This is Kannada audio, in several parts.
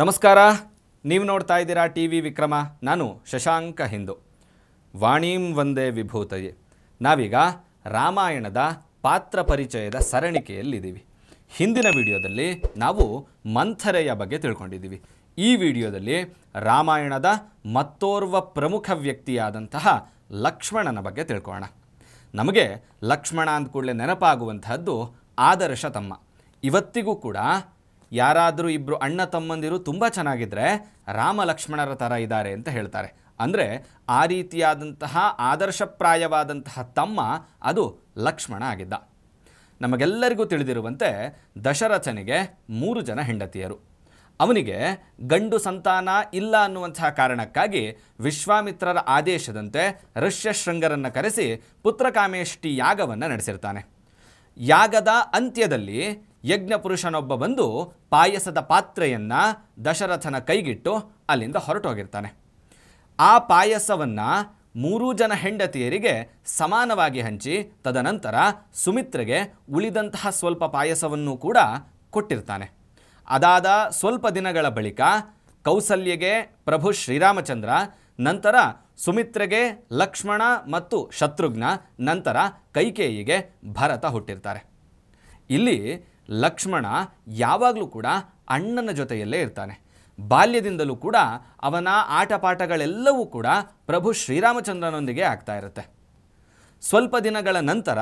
ನಮಸ್ಕಾರ ನೀವು ನೋಡ್ತಾ ಇದ್ದೀರಾ ಟಿ ವಿ ವಿಕ್ರಮ ನಾನು ಶಶಾಂಕ ಹಿಂದು ವಾಣೀಂ ವಂದೇ ವಿಭೂತಯೇ ನಾವೀಗ ರಾಮಾಯಣದ ಪಾತ್ರ ಪರಿಚಯದ ಸರಣಿಕೆಯಲ್ಲಿದ್ದೀವಿ ಹಿಂದಿನ ವಿಡಿಯೋದಲ್ಲಿ ನಾವು ಮಂಥರೆಯ ಬಗ್ಗೆ ತಿಳ್ಕೊಂಡಿದ್ದೀವಿ ಈ ವಿಡಿಯೋದಲ್ಲಿ ರಾಮಾಯಣದ ಮತ್ತೋರ್ವ ಪ್ರಮುಖ ವ್ಯಕ್ತಿಯಾದಂತಹ ಲಕ್ಷ್ಮಣನ ಬಗ್ಗೆ ತಿಳ್ಕೊಳ್ಳೋಣ ನಮಗೆ ಲಕ್ಷ್ಮಣ ಅಂದ ಕೂಡಲೇ ನೆನಪಾಗುವಂತಹದ್ದು ಆದರ್ಶ ತಮ್ಮ ಇವತ್ತಿಗೂ ಕೂಡ ಯಾರಾದರೂ ಇಬ್ಬರು ಅಣ್ಣ ತಮ್ಮಂದಿರು ತುಂಬ ಚೆನ್ನಾಗಿದ್ದರೆ ರಾಮ ಲಕ್ಷ್ಮಣರ ಥರ ಇದ್ದಾರೆ ಅಂತ ಹೇಳ್ತಾರೆ ಅಂದರೆ ಆ ರೀತಿಯಾದಂತಹ ಆದರ್ಶಪ್ರಾಯವಾದಂತಹ ತಮ್ಮ ಅದು ಲಕ್ಷ್ಮಣ ಆಗಿದ್ದ ನಮಗೆಲ್ಲರಿಗೂ ತಿಳಿದಿರುವಂತೆ ದಶರಥನಿಗೆ ಮೂರು ಜನ ಹೆಂಡತಿಯರು ಅವನಿಗೆ ಗಂಡು ಸಂತಾನ ಇಲ್ಲ ಅನ್ನುವಂತಹ ಕಾರಣಕ್ಕಾಗಿ ವಿಶ್ವಾಮಿತ್ರರ ಆದೇಶದಂತೆ ಋಷ್ಯಶೃಂಗರನ್ನು ಕರೆಸಿ ಪುತ್ರಕಾಮೇಷ್ಟಿ ಯಾಗವನ್ನು ನಡೆಸಿರ್ತಾನೆ ಯಾಗದ ಅಂತ್ಯದಲ್ಲಿ ಯಜ್ಞಪುರುಷನೊಬ್ಬ ಬಂದು ಪಾಯಸದ ಪಾತ್ರೆಯನ್ನು ದಶರಥನ ಕೈಗಿಟ್ಟು ಅಲ್ಲಿಂದ ಹೊರಟೋಗಿರ್ತಾನೆ ಆ ಪಾಯಸವನ್ನು ಮೂರೂ ಜನ ಹೆಂಡತಿಯರಿಗೆ ಸಮಾನವಾಗಿ ಹಂಚಿ ತದನಂತರ ಸುಮಿತ್ರೆಗೆ ಉಳಿದಂತಹ ಸ್ವಲ್ಪ ಪಾಯಸವನ್ನು ಕೂಡ ಕೊಟ್ಟಿರ್ತಾನೆ ಅದಾದ ಸ್ವಲ್ಪ ದಿನಗಳ ಬಳಿಕ ಕೌಸಲ್ಯಗೆ ಪ್ರಭು ಶ್ರೀರಾಮಚಂದ್ರ ನಂತರ ಸುಮಿತ್ರೆಗೆ ಲಕ್ಷ್ಮಣ ಮತ್ತು ಶತ್ರುಘ್ನ ನಂತರ ಕೈಕೇಯಿಗೆ ಭರತ ಹುಟ್ಟಿರ್ತಾರೆ ಇಲ್ಲಿ ಲಕ್ಷ್ಮಣ ಯಾವಾಗಲೂ ಕೂಡ ಅಣ್ಣನ ಜೊತೆಯಲ್ಲೇ ಇರ್ತಾನೆ ಬಾಲ್ಯದಿಂದಲೂ ಕೂಡ ಅವನ ಆಟಪಾಠಗಳೆಲ್ಲವೂ ಕೂಡ ಪ್ರಭು ಶ್ರೀರಾಮಚಂದ್ರನೊಂದಿಗೆ ಆಗ್ತಾ ಇರುತ್ತೆ ಸ್ವಲ್ಪ ದಿನಗಳ ನಂತರ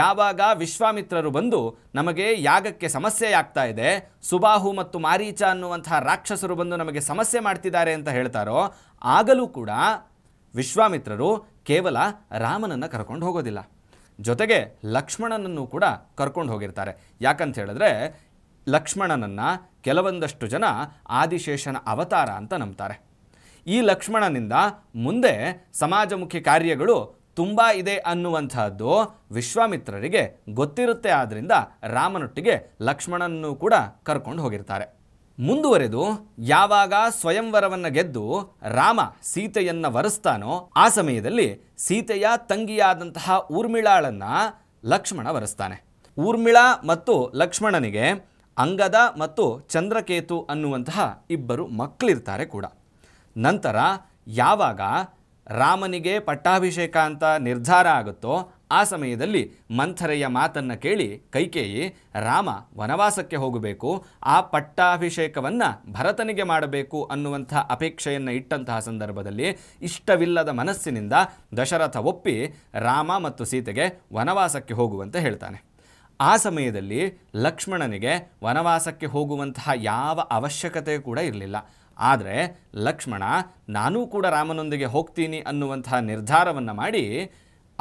ಯಾವಾಗ ವಿಶ್ವಾಮಿತ್ರರು ಬಂದು ನಮಗೆ ಯಾಗಕ್ಕೆ ಸಮಸ್ಯೆ ಆಗ್ತಾ ಇದೆ ಸುಬಾಹು ಮತ್ತು ಮಾರೀಚ ಅನ್ನುವಂತಹ ರಾಕ್ಷಸರು ಬಂದು ನಮಗೆ ಸಮಸ್ಯೆ ಮಾಡ್ತಿದ್ದಾರೆ ಅಂತ ಹೇಳ್ತಾರೋ ಆಗಲೂ ಕೂಡ ವಿಶ್ವಾಮಿತ್ರರು ಕೇವಲ ರಾಮನನ್ನು ಕರ್ಕೊಂಡು ಹೋಗೋದಿಲ್ಲ ಜೊತೆಗೆ ಲಕ್ಷ್ಮಣನನ್ನು ಕೂಡ ಕರ್ಕೊಂಡು ಹೋಗಿರ್ತಾರೆ ಯಾಕಂತ ಹೇಳಿದ್ರೆ ಲಕ್ಷ್ಮಣನನ್ನು ಕೆಲವೊಂದಷ್ಟು ಜನ ಆದಿಶೇಷನ ಅವತಾರ ಅಂತ ನಂಬ್ತಾರೆ ಈ ಲಕ್ಷ್ಮಣನಿಂದ ಮುಂದೆ ಸಮಾಜಮುಖಿ ಕಾರ್ಯಗಳು ತುಂಬ ಇದೆ ಅನ್ನುವಂತಹದ್ದು ವಿಶ್ವಾಮಿತ್ರರಿಗೆ ಗೊತ್ತಿರುತ್ತೆ ಆದ್ದರಿಂದ ರಾಮನೊಟ್ಟಿಗೆ ಲಕ್ಷ್ಮಣನನ್ನು ಕೂಡ ಕರ್ಕೊಂಡು ಹೋಗಿರ್ತಾರೆ ಮುಂದುವರೆದು ಯಾವಾಗ ಸ್ವಯಂವರವನ್ನು ಗೆದ್ದು ರಾಮ ಸೀತೆಯನ್ನು ವರೆಸ್ತಾನೋ ಆ ಸಮಯದಲ್ಲಿ ಸೀತೆಯ ತಂಗಿಯಾದಂತಹ ಊರ್ಮಿಳಾಳನ್ನು ಲಕ್ಷ್ಮಣ ವರೆಸ್ತಾನೆ ಊರ್ಮಿಳ ಮತ್ತು ಲಕ್ಷ್ಮಣನಿಗೆ ಅಂಗದ ಮತ್ತು ಚಂದ್ರಕೇತು ಅನ್ನುವಂತಹ ಇಬ್ಬರು ಮಕ್ಕಳಿರ್ತಾರೆ ಕೂಡ ನಂತರ ಯಾವಾಗ ರಾಮನಿಗೆ ಪಟ್ಟಾಭಿಷೇಕ ಅಂತ ನಿರ್ಧಾರ ಆಗುತ್ತೋ ಆ ಸಮಯದಲ್ಲಿ ಮಂಥರೆಯ ಮಾತನ್ನು ಕೇಳಿ ಕೈಕೇಯಿ ರಾಮ ವನವಾಸಕ್ಕೆ ಹೋಗಬೇಕು ಆ ಪಟ್ಟಾಭಿಷೇಕವನ್ನು ಭರತನಿಗೆ ಮಾಡಬೇಕು ಅನ್ನುವಂಥ ಅಪೇಕ್ಷೆಯನ್ನು ಇಟ್ಟಂತಹ ಸಂದರ್ಭದಲ್ಲಿ ಇಷ್ಟವಿಲ್ಲದ ಮನಸ್ಸಿನಿಂದ ದಶರಥ ಒಪ್ಪಿ ರಾಮ ಮತ್ತು ಸೀತೆಗೆ ವನವಾಸಕ್ಕೆ ಹೋಗುವಂತೆ ಹೇಳ್ತಾನೆ ಆ ಸಮಯದಲ್ಲಿ ಲಕ್ಷ್ಮಣನಿಗೆ ವನವಾಸಕ್ಕೆ ಹೋಗುವಂತಹ ಯಾವ ಅವಶ್ಯಕತೆ ಕೂಡ ಇರಲಿಲ್ಲ ಆದರೆ ಲಕ್ಷ್ಮಣ ನಾನೂ ಕೂಡ ರಾಮನೊಂದಿಗೆ ಹೋಗ್ತೀನಿ ಅನ್ನುವಂತಹ ನಿರ್ಧಾರವನ್ನು ಮಾಡಿ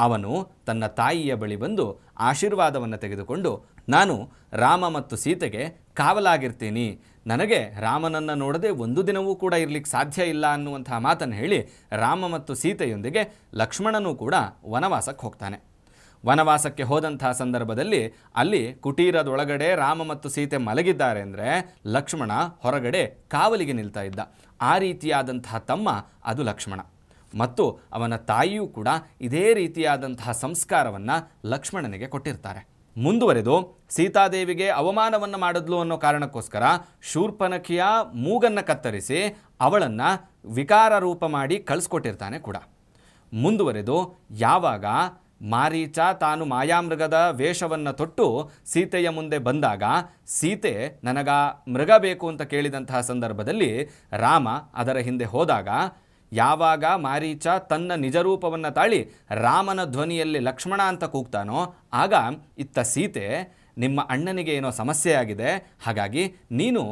ಅವನು ತನ್ನ ತಾಯಿಯ ಬಳಿ ಬಂದು ಆಶೀರ್ವಾದವನ್ನು ತೆಗೆದುಕೊಂಡು ನಾನು ರಾಮ ಮತ್ತು ಸೀತೆಗೆ ಕಾವಲಾಗಿರ್ತೀನಿ ನನಗೆ ರಾಮನನ್ನು ನೋಡದೆ ಒಂದು ದಿನವೂ ಕೂಡ ಇರಲಿಕ್ಕೆ ಸಾಧ್ಯ ಇಲ್ಲ ಅನ್ನುವಂತಹ ಮಾತನ್ನು ಹೇಳಿ ರಾಮ ಮತ್ತು ಸೀತೆಯೊಂದಿಗೆ ಲಕ್ಷ್ಮಣನೂ ಕೂಡ ವನವಾಸಕ್ಕೆ ಹೋಗ್ತಾನೆ ವನವಾಸಕ್ಕೆ ಹೋದಂತಹ ಸಂದರ್ಭದಲ್ಲಿ ಅಲ್ಲಿ ಕುಟೀರದೊಳಗಡೆ ರಾಮ ಮತ್ತು ಸೀತೆ ಮಲಗಿದ್ದಾರೆ ಅಂದರೆ ಲಕ್ಷ್ಮಣ ಹೊರಗಡೆ ಕಾವಲಿಗೆ ನಿಲ್ತಾ ಇದ್ದ ಆ ರೀತಿಯಾದಂತಹ ತಮ್ಮ ಅದು ಲಕ್ಷ್ಮಣ ಮತ್ತು ಅವನ ತಾಯಿಯೂ ಕೂಡ ಇದೇ ರೀತಿಯಾದಂತಹ ಸಂಸ್ಕಾರವನ್ನು ಲಕ್ಷ್ಮಣನಿಗೆ ಕೊಟ್ಟಿರ್ತಾರೆ ಮುಂದುವರೆದು ಸೀತಾದೇವಿಗೆ ಅವಮಾನವನ್ನು ಮಾಡಿದ್ಲು ಅನ್ನೋ ಕಾರಣಕ್ಕೋಸ್ಕರ ಶೂರ್ಪನಖಿಯ ಮೂಗನ್ನು ಕತ್ತರಿಸಿ ಅವಳನ್ನು ವಿಕಾರ ರೂಪ ಮಾಡಿ ಕಳಿಸ್ಕೊಟ್ಟಿರ್ತಾನೆ ಕೂಡ ಮುಂದುವರೆದು ಯಾವಾಗ ಮಾರೀಚ ತಾನು ಮಾಯಾಮೃಗದ ವೇಷವನ್ನು ತೊಟ್ಟು ಸೀತೆಯ ಮುಂದೆ ಬಂದಾಗ ಸೀತೆ ನನಗ ಮೃಗ ಬೇಕು ಅಂತ ಕೇಳಿದಂತಹ ಸಂದರ್ಭದಲ್ಲಿ ರಾಮ ಅದರ ಹಿಂದೆ ಹೋದಾಗ ಯಾವಾಗ ಮಾರೀಚ ತನ್ನ ನಿಜರೂಪವನ್ನು ತಾಳಿ ರಾಮನ ಧ್ವನಿಯಲ್ಲಿ ಲಕ್ಷ್ಮಣ ಅಂತ ಕೂಗ್ತಾನೋ ಆಗ ಇತ್ತ ಸೀತೆ ನಿಮ್ಮ ಅಣ್ಣನಿಗೆ ಏನೋ ಸಮಸ್ಯೆ ಆಗಿದೆ ಹಾಗಾಗಿ ನೀನು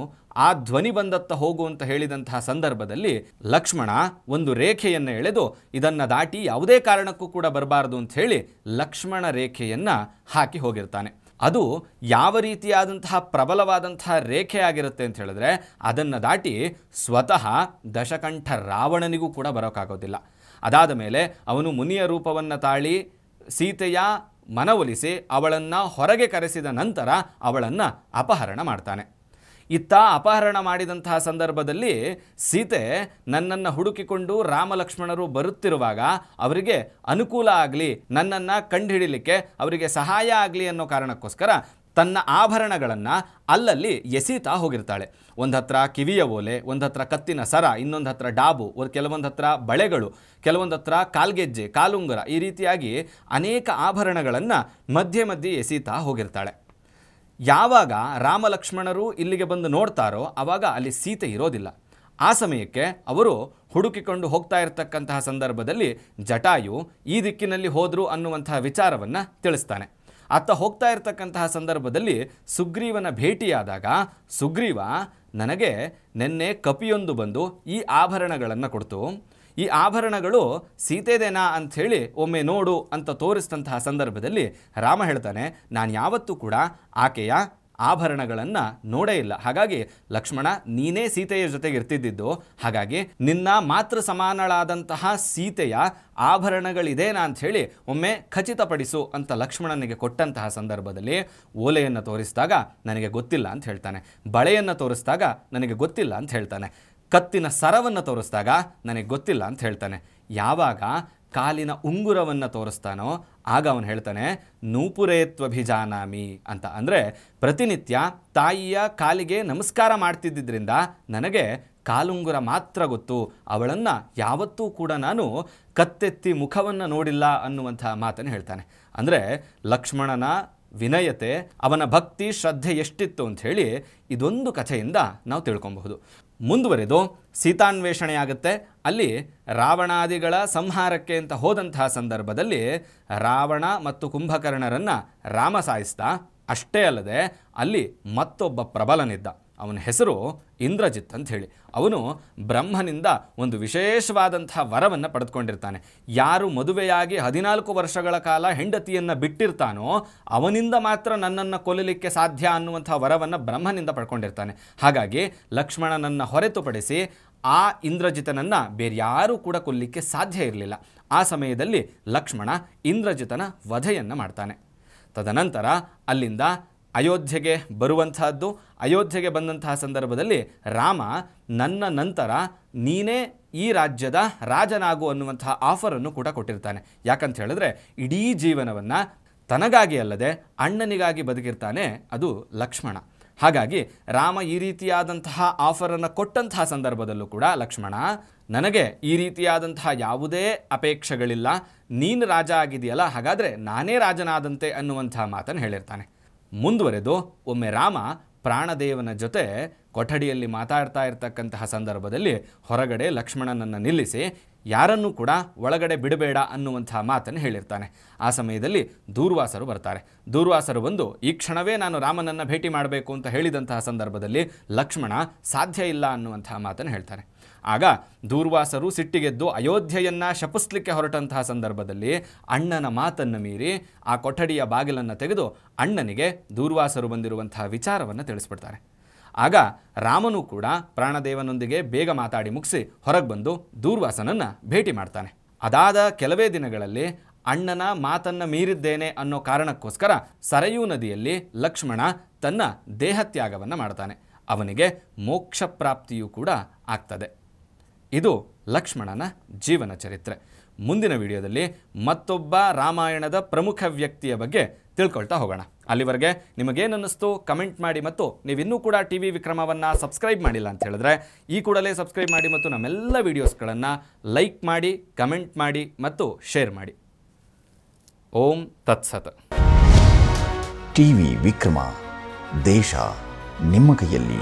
ಆ ಧ್ವನಿ ಬಂದತ್ತ ಹೋಗು ಅಂತ ಹೇಳಿದಂತಹ ಸಂದರ್ಭದಲ್ಲಿ ಲಕ್ಷ್ಮಣ ಒಂದು ರೇಖೆಯನ್ನು ಎಳೆದು ಇದನ್ನು ದಾಟಿ ಯಾವುದೇ ಕಾರಣಕ್ಕೂ ಕೂಡ ಬರಬಾರದು ಅಂತ ಹೇಳಿ ಲಕ್ಷ್ಮಣ ರೇಖೆಯನ್ನು ಹಾಕಿ ಹೋಗಿರ್ತಾನೆ ಅದು ಯಾವ ರೀತಿಯಾದಂತಹ ಪ್ರಬಲವಾದಂತಹ ರೇಖೆಯಾಗಿರುತ್ತೆ ಅಂತ ಹೇಳಿದ್ರೆ ಅದನ್ನು ದಾಟಿ ಸ್ವತಃ ದಶಕಂಠ ರಾವಣನಿಗೂ ಕೂಡ ಬರೋಕ್ಕಾಗೋದಿಲ್ಲ ಅದಾದ ಮೇಲೆ ಅವನು ಮುನಿಯ ರೂಪವನ್ನು ತಾಳಿ ಸೀತೆಯ ಮನವೊಲಿಸಿ ಅವಳನ್ನು ಹೊರಗೆ ಕರೆಸಿದ ನಂತರ ಅವಳನ್ನು ಅಪಹರಣ ಮಾಡ್ತಾನೆ ಇತ್ತ ಅಪಹರಣ ಮಾಡಿದಂತಹ ಸಂದರ್ಭದಲ್ಲಿ ಸೀತೆ ನನ್ನನ್ನು ಹುಡುಕಿಕೊಂಡು ರಾಮಲಕ್ಷ್ಮಣರು ಬರುತ್ತಿರುವಾಗ ಅವರಿಗೆ ಅನುಕೂಲ ಆಗಲಿ ನನ್ನನ್ನು ಕಂಡುಹಿಡಿಲಿಕ್ಕೆ ಅವರಿಗೆ ಸಹಾಯ ಆಗಲಿ ಅನ್ನೋ ಕಾರಣಕ್ಕೋಸ್ಕರ ತನ್ನ ಆಭರಣಗಳನ್ನು ಅಲ್ಲಲ್ಲಿ ಎಸೀತಾ ಹೋಗಿರ್ತಾಳೆ ಒಂದು ಹತ್ರ ಕಿವಿಯ ಓಲೆ ಒಂದು ಹತ್ರ ಕತ್ತಿನ ಸರ ಇನ್ನೊಂದು ಹತ್ರ ಡಾಬು ಕೆಲವೊಂದು ಹತ್ರ ಬಳೆಗಳು ಕೆಲವೊಂದು ಹತ್ರ ಕಾಲ್ಗೆಜ್ಜೆ ಕಾಲುಂಗರ ಈ ರೀತಿಯಾಗಿ ಅನೇಕ ಆಭರಣಗಳನ್ನು ಮಧ್ಯೆ ಮಧ್ಯೆ ಎಸೀತಾ ಹೋಗಿರ್ತಾಳೆ ಯಾವಾಗ ರಾಮ ಲಕ್ಷ್ಮಣರು ಇಲ್ಲಿಗೆ ಬಂದು ನೋಡ್ತಾರೋ ಆವಾಗ ಅಲ್ಲಿ ಸೀತೆ ಇರೋದಿಲ್ಲ ಆ ಸಮಯಕ್ಕೆ ಅವರು ಹುಡುಕಿಕೊಂಡು ಹೋಗ್ತಾ ಇರತಕ್ಕಂತಹ ಸಂದರ್ಭದಲ್ಲಿ ಜಟಾಯು ಈ ದಿಕ್ಕಿನಲ್ಲಿ ಹೋದರು ಅನ್ನುವಂತಹ ವಿಚಾರವನ್ನು ತಿಳಿಸ್ತಾನೆ ಅತ್ತ ಹೋಗ್ತಾ ಇರತಕ್ಕಂತಹ ಸಂದರ್ಭದಲ್ಲಿ ಸುಗ್ರೀವನ ಭೇಟಿಯಾದಾಗ ಸುಗ್ರೀವ ನನಗೆ ನಿನ್ನೆ ಕಪಿಯೊಂದು ಬಂದು ಈ ಆಭರಣಗಳನ್ನು ಕೊಡ್ತು ಈ ಆಭರಣಗಳು ಸೀತೆದೇನಾ ಅಂಥೇಳಿ ಒಮ್ಮೆ ನೋಡು ಅಂತ ತೋರಿಸಿದಂತಹ ಸಂದರ್ಭದಲ್ಲಿ ರಾಮ ಹೇಳ್ತಾನೆ ನಾನು ಯಾವತ್ತೂ ಕೂಡ ಆಕೆಯ ಆಭರಣಗಳನ್ನು ನೋಡೇ ಇಲ್ಲ ಹಾಗಾಗಿ ಲಕ್ಷ್ಮಣ ನೀನೇ ಸೀತೆಯ ಜೊತೆಗೆ ಇರ್ತಿದ್ದಿದ್ದು ಹಾಗಾಗಿ ನಿನ್ನ ಮಾತೃ ಸಮಾನಳಾದಂತಹ ಸೀತೆಯ ಆಭರಣಗಳಿದೇನಾ ಹೇಳಿ ಒಮ್ಮೆ ಖಚಿತಪಡಿಸು ಅಂತ ಲಕ್ಷ್ಮಣನಿಗೆ ಕೊಟ್ಟಂತಹ ಸಂದರ್ಭದಲ್ಲಿ ಓಲೆಯನ್ನು ತೋರಿಸಿದಾಗ ನನಗೆ ಗೊತ್ತಿಲ್ಲ ಅಂತ ಹೇಳ್ತಾನೆ ಬಳೆಯನ್ನು ತೋರಿಸಿದಾಗ ನನಗೆ ಗೊತ್ತಿಲ್ಲ ಅಂತ ಹೇಳ್ತಾನೆ ಕತ್ತಿನ ಸರವನ್ನು ತೋರಿಸಿದಾಗ ನನಗೆ ಗೊತ್ತಿಲ್ಲ ಅಂತ ಹೇಳ್ತಾನೆ ಯಾವಾಗ ಕಾಲಿನ ಉಂಗುರವನ್ನು ತೋರಿಸ್ತಾನೋ ಆಗ ಅವನು ಹೇಳ್ತಾನೆ ನೂಪುರೇತ್ವಭಿಜಾನಾಮಿ ಅಂತ ಅಂದರೆ ಪ್ರತಿನಿತ್ಯ ತಾಯಿಯ ಕಾಲಿಗೆ ನಮಸ್ಕಾರ ಮಾಡ್ತಿದ್ದರಿಂದ ನನಗೆ ಕಾಲುಂಗುರ ಮಾತ್ರ ಗೊತ್ತು ಅವಳನ್ನು ಯಾವತ್ತೂ ಕೂಡ ನಾನು ಕತ್ತೆತ್ತಿ ಮುಖವನ್ನು ನೋಡಿಲ್ಲ ಅನ್ನುವಂಥ ಮಾತನ್ನು ಹೇಳ್ತಾನೆ ಅಂದರೆ ಲಕ್ಷ್ಮಣನ ವಿನಯತೆ ಅವನ ಭಕ್ತಿ ಶ್ರದ್ಧೆ ಎಷ್ಟಿತ್ತು ಅಂಥೇಳಿ ಇದೊಂದು ಕಥೆಯಿಂದ ನಾವು ತಿಳ್ಕೊಬಹುದು ಮುಂದುವರೆದು ಸೀತಾನ್ವೇಷಣೆಯಾಗುತ್ತೆ ಅಲ್ಲಿ ರಾವಣಾದಿಗಳ ಸಂಹಾರಕ್ಕೆ ಅಂತ ಹೋದಂತಹ ಸಂದರ್ಭದಲ್ಲಿ ರಾವಣ ಮತ್ತು ಕುಂಭಕರ್ಣರನ್ನು ರಾಮ ಸಾಯಿಸ್ತಾ ಅಷ್ಟೇ ಅಲ್ಲದೆ ಅಲ್ಲಿ ಮತ್ತೊಬ್ಬ ಪ್ರಬಲನಿದ್ದ ಅವನ ಹೆಸರು ಇಂದ್ರಜಿತ್ ಅಂತ ಹೇಳಿ ಅವನು ಬ್ರಹ್ಮನಿಂದ ಒಂದು ವಿಶೇಷವಾದಂಥ ವರವನ್ನು ಪಡೆದುಕೊಂಡಿರ್ತಾನೆ ಯಾರು ಮದುವೆಯಾಗಿ ಹದಿನಾಲ್ಕು ವರ್ಷಗಳ ಕಾಲ ಹೆಂಡತಿಯನ್ನು ಬಿಟ್ಟಿರ್ತಾನೋ ಅವನಿಂದ ಮಾತ್ರ ನನ್ನನ್ನು ಕೊಲ್ಲಲಿಕ್ಕೆ ಸಾಧ್ಯ ಅನ್ನುವಂಥ ವರವನ್ನು ಬ್ರಹ್ಮನಿಂದ ಪಡ್ಕೊಂಡಿರ್ತಾನೆ ಹಾಗಾಗಿ ಲಕ್ಷ್ಮಣನನ್ನು ಹೊರತುಪಡಿಸಿ ಆ ಇಂದ್ರಜಿತನನ್ನು ಬೇರ್ಯಾರೂ ಕೂಡ ಕೊಲ್ಲಲಿಕ್ಕೆ ಸಾಧ್ಯ ಇರಲಿಲ್ಲ ಆ ಸಮಯದಲ್ಲಿ ಲಕ್ಷ್ಮಣ ಇಂದ್ರಜಿತನ ವಧೆಯನ್ನು ಮಾಡ್ತಾನೆ ತದನಂತರ ಅಲ್ಲಿಂದ ಅಯೋಧ್ಯೆಗೆ ಬರುವಂತಹದ್ದು ಅಯೋಧ್ಯೆಗೆ ಬಂದಂತಹ ಸಂದರ್ಭದಲ್ಲಿ ರಾಮ ನನ್ನ ನಂತರ ನೀನೇ ಈ ರಾಜ್ಯದ ರಾಜನಾಗು ಅನ್ನುವಂತಹ ಆಫರನ್ನು ಕೂಡ ಕೊಟ್ಟಿರ್ತಾನೆ ಯಾಕಂತ ಹೇಳಿದ್ರೆ ಇಡೀ ಜೀವನವನ್ನು ತನಗಾಗಿ ಅಲ್ಲದೆ ಅಣ್ಣನಿಗಾಗಿ ಬದುಕಿರ್ತಾನೆ ಅದು ಲಕ್ಷ್ಮಣ ಹಾಗಾಗಿ ರಾಮ ಈ ರೀತಿಯಾದಂತಹ ಆಫರನ್ನು ಕೊಟ್ಟಂತಹ ಸಂದರ್ಭದಲ್ಲೂ ಕೂಡ ಲಕ್ಷ್ಮಣ ನನಗೆ ಈ ರೀತಿಯಾದಂತಹ ಯಾವುದೇ ಅಪೇಕ್ಷೆಗಳಿಲ್ಲ ನೀನು ರಾಜ ಆಗಿದೆಯಲ್ಲ ಹಾಗಾದರೆ ನಾನೇ ರಾಜನಾದಂತೆ ಅನ್ನುವಂತಹ ಮಾತನ್ನು ಹೇಳಿರ್ತಾನೆ ಮುಂದುವರೆದು ಒಮ್ಮೆ ರಾಮ ಪ್ರಾಣದೇವನ ಜೊತೆ ಕೊಠಡಿಯಲ್ಲಿ ಮಾತಾಡ್ತಾ ಇರ್ತಕ್ಕಂತಹ ಸಂದರ್ಭದಲ್ಲಿ ಹೊರಗಡೆ ಲಕ್ಷ್ಮಣನನ್ನು ನಿಲ್ಲಿಸಿ ಯಾರನ್ನೂ ಕೂಡ ಒಳಗಡೆ ಬಿಡಬೇಡ ಅನ್ನುವಂತಹ ಮಾತನ್ನು ಹೇಳಿರ್ತಾನೆ ಆ ಸಮಯದಲ್ಲಿ ದೂರ್ವಾಸರು ಬರ್ತಾರೆ ದೂರ್ವಾಸರು ಬಂದು ಈ ಕ್ಷಣವೇ ನಾನು ರಾಮನನ್ನು ಭೇಟಿ ಮಾಡಬೇಕು ಅಂತ ಹೇಳಿದಂತಹ ಸಂದರ್ಭದಲ್ಲಿ ಲಕ್ಷ್ಮಣ ಸಾಧ್ಯ ಇಲ್ಲ ಅನ್ನುವಂತಹ ಮಾತನ್ನು ಹೇಳ್ತಾರೆ ಆಗ ದೂರ್ವಾಸರು ಸಿಟ್ಟಿಗೆದ್ದು ಅಯೋಧ್ಯೆಯನ್ನು ಶಪಿಸ್ಲಿಕ್ಕೆ ಹೊರಟಂತಹ ಸಂದರ್ಭದಲ್ಲಿ ಅಣ್ಣನ ಮಾತನ್ನು ಮೀರಿ ಆ ಕೊಠಡಿಯ ಬಾಗಿಲನ್ನು ತೆಗೆದು ಅಣ್ಣನಿಗೆ ದೂರ್ವಾಸರು ಬಂದಿರುವಂತಹ ವಿಚಾರವನ್ನು ತಿಳಿಸ್ಬಿಡ್ತಾರೆ ಆಗ ರಾಮನೂ ಕೂಡ ಪ್ರಾಣದೇವನೊಂದಿಗೆ ಬೇಗ ಮಾತಾಡಿ ಮುಗಿಸಿ ಹೊರಗೆ ಬಂದು ದೂರ್ವಾಸನನ್ನು ಭೇಟಿ ಮಾಡ್ತಾನೆ ಅದಾದ ಕೆಲವೇ ದಿನಗಳಲ್ಲಿ ಅಣ್ಣನ ಮಾತನ್ನು ಮೀರಿದ್ದೇನೆ ಅನ್ನೋ ಕಾರಣಕ್ಕೋಸ್ಕರ ಸರಯೂ ನದಿಯಲ್ಲಿ ಲಕ್ಷ್ಮಣ ತನ್ನ ದೇಹತ್ಯಾಗವನ್ನು ಮಾಡ್ತಾನೆ ಅವನಿಗೆ ಮೋಕ್ಷಪ್ರಾಪ್ತಿಯೂ ಕೂಡ ಆಗ್ತದೆ ಇದು ಲಕ್ಷ್ಮಣನ ಜೀವನ ಚರಿತ್ರೆ ಮುಂದಿನ ವಿಡಿಯೋದಲ್ಲಿ ಮತ್ತೊಬ್ಬ ರಾಮಾಯಣದ ಪ್ರಮುಖ ವ್ಯಕ್ತಿಯ ಬಗ್ಗೆ ತಿಳ್ಕೊಳ್ತಾ ಹೋಗೋಣ ಅಲ್ಲಿವರೆಗೆ ನಿಮಗೇನಿಸ್ತು ಕಮೆಂಟ್ ಮಾಡಿ ಮತ್ತು ನೀವಿನ್ನೂ ಕೂಡ ಟಿ ವಿ ವಿಕ್ರಮವನ್ನು ಸಬ್ಸ್ಕ್ರೈಬ್ ಮಾಡಿಲ್ಲ ಅಂತ ಹೇಳಿದ್ರೆ ಈ ಕೂಡಲೇ ಸಬ್ಸ್ಕ್ರೈಬ್ ಮಾಡಿ ಮತ್ತು ನಮ್ಮೆಲ್ಲ ವೀಡಿಯೋಸ್ಗಳನ್ನು ಲೈಕ್ ಮಾಡಿ ಕಮೆಂಟ್ ಮಾಡಿ ಮತ್ತು ಶೇರ್ ಮಾಡಿ ಓಂ ತತ್ಸತ್ ಟಿ ವಿ ವಿಕ್ರಮ ದೇಶ ನಿಮ್ಮ ಕೈಯಲ್ಲಿ